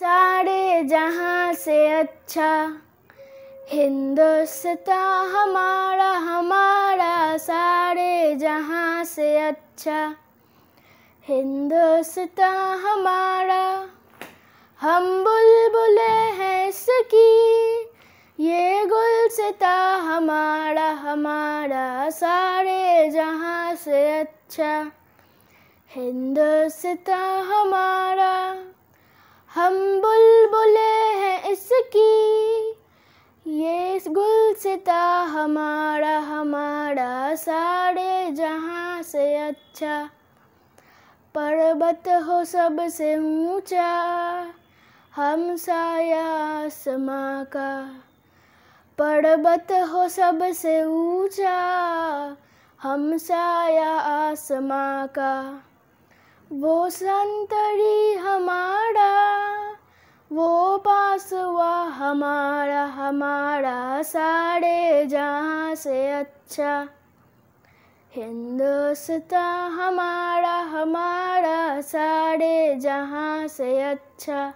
सारे जहां से अच्छा हिंदुस्तान हमारा हमारा सारे जहां से अच्छा हिंदुस्तान हमारा हम बुलबुले हैं सकी ये गुलसता हमारा हमारा सारे जहां से अच्छा हिंदुस्तान हमारा हम बुलबुले हैं इसकी ये गुलसिता हमारा हमारा सारे जहाँ से अच्छा पर्वत हो सबसे ऊंचा हम साया आसमां का पर्वत हो सबसे ऊंचा हम साया आसमां का वो संतरी हमारा वो पासवा हमारा हमारा सारे जहाँ से अच्छा हिंदुस्तान हमारा हमारा सारे जहाँ से अच्छा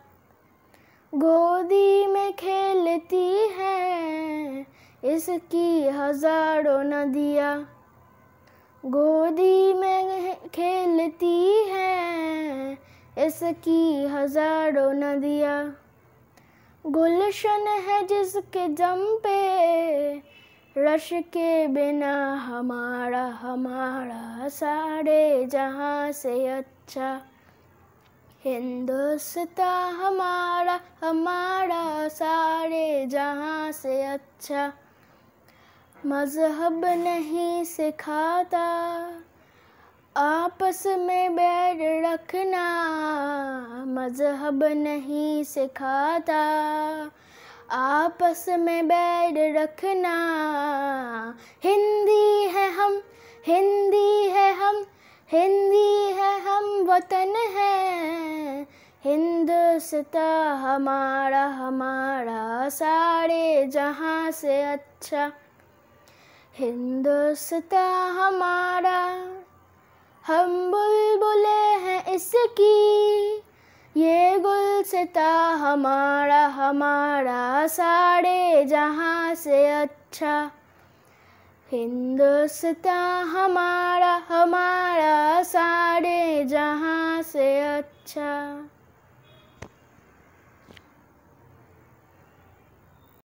गोदी में खेलती हैं इसकी हजारों नदियाँ गोदी में बरस की हजारों नदियाँ गुलशन है जिसके जम पे रश के बिना हमारा हमारा सारे जहाँ से अच्छा हिंदुस्ता हमारा हमारा सारे जहाँ से अच्छा मज़हब नहीं सिखाता आपस में बैर रखना मज़हब नहीं सिखाता आपस में बैर रखना हिंदी है हम हिंदी है हम हिंदी है हम वतन है हिंदुस्ता हमारा हमारा सारे जहाँ से अच्छा हिंदुस्ता हमारा हम बुलबुले हैं इसकी ये गुल हमारा हमारा सारे जहाँ से अच्छा हिंदुस्तान हमारा हमारा सारे जहाँ से अच्छा